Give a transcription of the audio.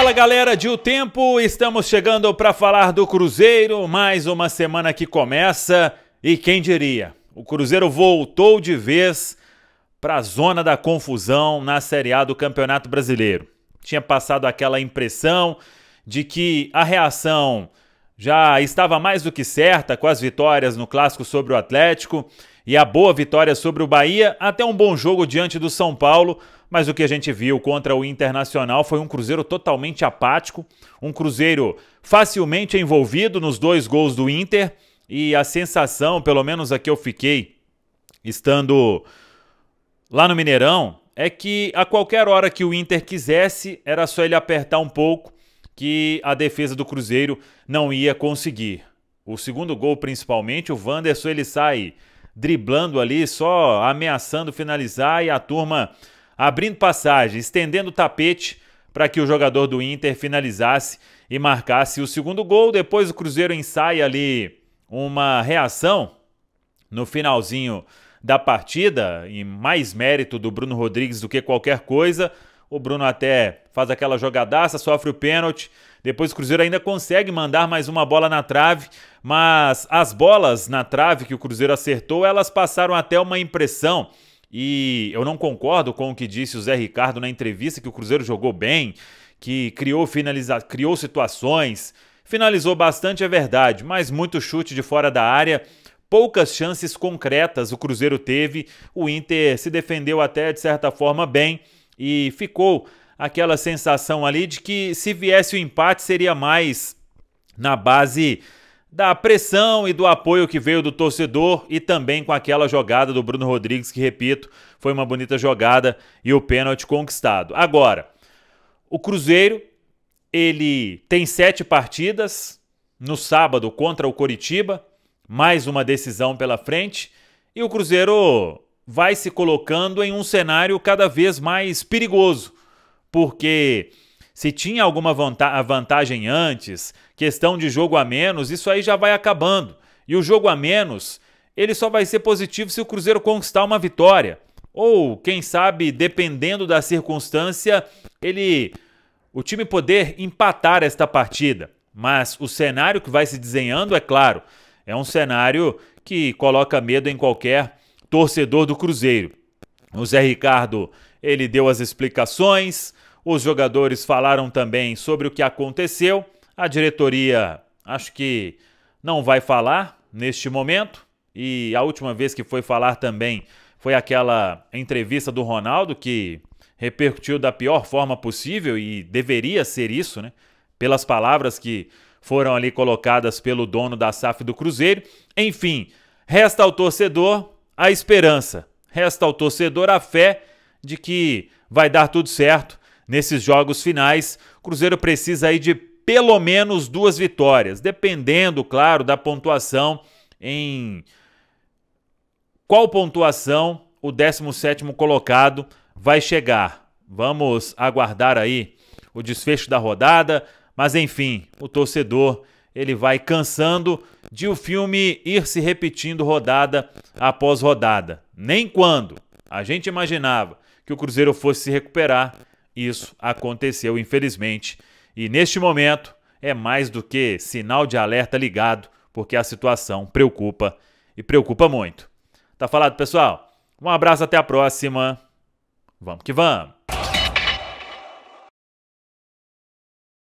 Fala galera de O Tempo, estamos chegando para falar do Cruzeiro, mais uma semana que começa e quem diria, o Cruzeiro voltou de vez para a zona da confusão na Série A do Campeonato Brasileiro. Tinha passado aquela impressão de que a reação já estava mais do que certa com as vitórias no clássico sobre o Atlético e a boa vitória sobre o Bahia, até um bom jogo diante do São Paulo mas o que a gente viu contra o Internacional foi um Cruzeiro totalmente apático, um Cruzeiro facilmente envolvido nos dois gols do Inter e a sensação, pelo menos a que eu fiquei estando lá no Mineirão, é que a qualquer hora que o Inter quisesse, era só ele apertar um pouco que a defesa do Cruzeiro não ia conseguir. O segundo gol, principalmente, o Wanderson ele sai driblando ali, só ameaçando finalizar e a turma abrindo passagem, estendendo o tapete para que o jogador do Inter finalizasse e marcasse o segundo gol. Depois o Cruzeiro ensaia ali uma reação no finalzinho da partida, e mais mérito do Bruno Rodrigues do que qualquer coisa. O Bruno até faz aquela jogadaça, sofre o pênalti. Depois o Cruzeiro ainda consegue mandar mais uma bola na trave, mas as bolas na trave que o Cruzeiro acertou, elas passaram até uma impressão e eu não concordo com o que disse o Zé Ricardo na entrevista que o Cruzeiro jogou bem, que criou, finaliza... criou situações, finalizou bastante, é verdade, mas muito chute de fora da área. Poucas chances concretas o Cruzeiro teve, o Inter se defendeu até de certa forma bem e ficou aquela sensação ali de que se viesse o empate seria mais na base da pressão e do apoio que veio do torcedor e também com aquela jogada do Bruno Rodrigues, que, repito, foi uma bonita jogada e o pênalti conquistado. Agora, o Cruzeiro, ele tem sete partidas no sábado contra o Coritiba, mais uma decisão pela frente, e o Cruzeiro vai se colocando em um cenário cada vez mais perigoso, porque se tinha alguma vantagem antes, questão de jogo a menos, isso aí já vai acabando. E o jogo a menos, ele só vai ser positivo se o Cruzeiro conquistar uma vitória. Ou, quem sabe, dependendo da circunstância, ele o time poder empatar esta partida. Mas o cenário que vai se desenhando, é claro, é um cenário que coloca medo em qualquer torcedor do Cruzeiro. O Zé Ricardo, ele deu as explicações, os jogadores falaram também sobre o que aconteceu. A diretoria acho que não vai falar neste momento. E a última vez que foi falar também foi aquela entrevista do Ronaldo que repercutiu da pior forma possível e deveria ser isso, né? Pelas palavras que foram ali colocadas pelo dono da SAF do Cruzeiro. Enfim, resta ao torcedor a esperança, resta ao torcedor a fé de que vai dar tudo certo Nesses jogos finais, o Cruzeiro precisa aí de pelo menos duas vitórias, dependendo, claro, da pontuação em qual pontuação o 17º colocado vai chegar. Vamos aguardar aí o desfecho da rodada, mas enfim, o torcedor ele vai cansando de o filme ir se repetindo rodada após rodada. Nem quando a gente imaginava que o Cruzeiro fosse se recuperar, isso aconteceu, infelizmente. E neste momento é mais do que sinal de alerta ligado, porque a situação preocupa e preocupa muito. Tá falado, pessoal? Um abraço, até a próxima. Vamos que vamos!